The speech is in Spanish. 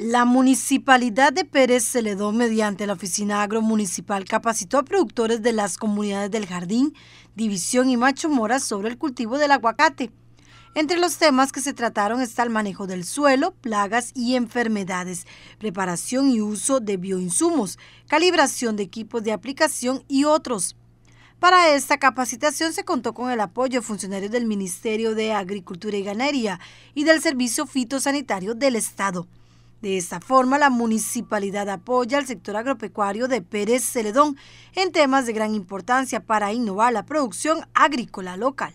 La Municipalidad de Pérez Celedón, mediante la Oficina Agro Municipal, capacitó a productores de las comunidades del Jardín, División y Macho Mora sobre el cultivo del aguacate. Entre los temas que se trataron está el manejo del suelo, plagas y enfermedades, preparación y uso de bioinsumos, calibración de equipos de aplicación y otros. Para esta capacitación se contó con el apoyo de funcionarios del Ministerio de Agricultura y Ganadería y del Servicio Fitosanitario del Estado. De esta forma, la municipalidad apoya al sector agropecuario de Pérez Celedón en temas de gran importancia para innovar la producción agrícola local.